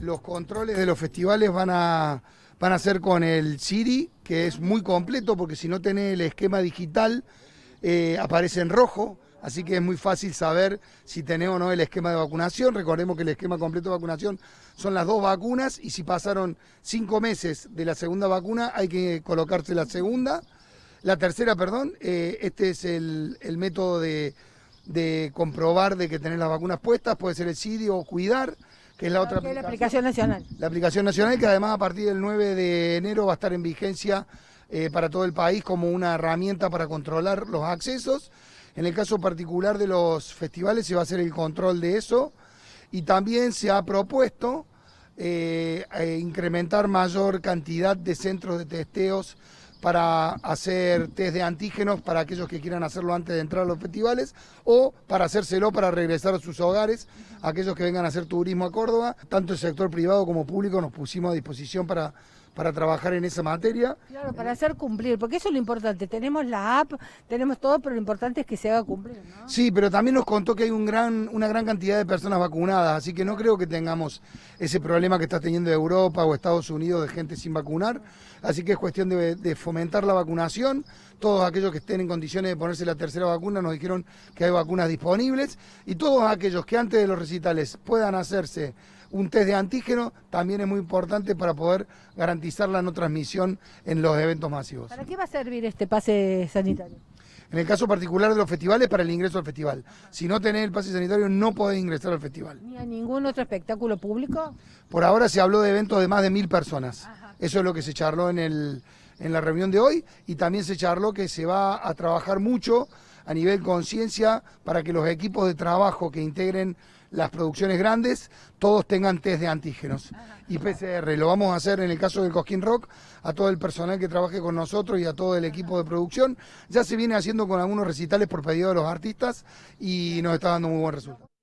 los controles de los festivales van a, van a ser con el Siri, que es muy completo porque si no tenés el esquema digital eh, aparece en rojo. Así que es muy fácil saber si tenés o no el esquema de vacunación. Recordemos que el esquema completo de vacunación son las dos vacunas y si pasaron cinco meses de la segunda vacuna hay que colocarse la segunda, la tercera, perdón. Eh, este es el, método de, de comprobar de que tenés las vacunas puestas, puede ser el CIDI o cuidar que es la otra ah, aplicación. nacional. La aplicación nacional que además a partir del 9 de enero va a estar en vigencia eh, para todo el país como una herramienta para controlar los accesos. En el caso particular de los festivales se va a hacer el control de eso y también se ha propuesto eh, eh, incrementar mayor cantidad de centros de testeos para hacer test de antígenos para aquellos que quieran hacerlo antes de entrar a los festivales o para hacérselo para regresar a sus hogares, aquellos que vengan a hacer turismo a Córdoba. Tanto el sector privado como público nos pusimos a disposición para para trabajar en esa materia. Claro, para hacer cumplir, porque eso es lo importante. Tenemos la app, tenemos todo, pero lo importante es que se haga cumplir. Sí, pero también nos contó que hay un gran, una gran cantidad de personas vacunadas, así que no creo que tengamos ese problema que está teniendo Europa o Estados Unidos de gente sin vacunar. Así que es cuestión de, de fomentar la vacunación. Todos aquellos que estén en condiciones de ponerse la tercera vacuna nos dijeron que hay vacunas disponibles. Y todos aquellos que antes de los recitales puedan hacerse un test de antígeno también es muy importante para poder garantizar la no transmisión en los eventos masivos. ¿Para qué va a servir este pase sanitario? En el caso particular de los festivales, para el ingreso al festival. Si no tenés el pase sanitario, no podés ingresar al festival. ¿Ni a ningún otro espectáculo público? Por ahora se habló de eventos de más de mil personas. Eso es lo que se charló en el, en la reunión de hoy y también se charló que se va a trabajar mucho a nivel conciencia para que los equipos de trabajo que integren las producciones grandes, todos tengan test de antígenos y PCR. Lo vamos a hacer en el caso del Cosquín Rock a todo el personal que trabaje con nosotros y a todo el equipo de producción. Ya se viene haciendo con algunos recitales por pedido de los artistas y nos está dando muy buen resultado.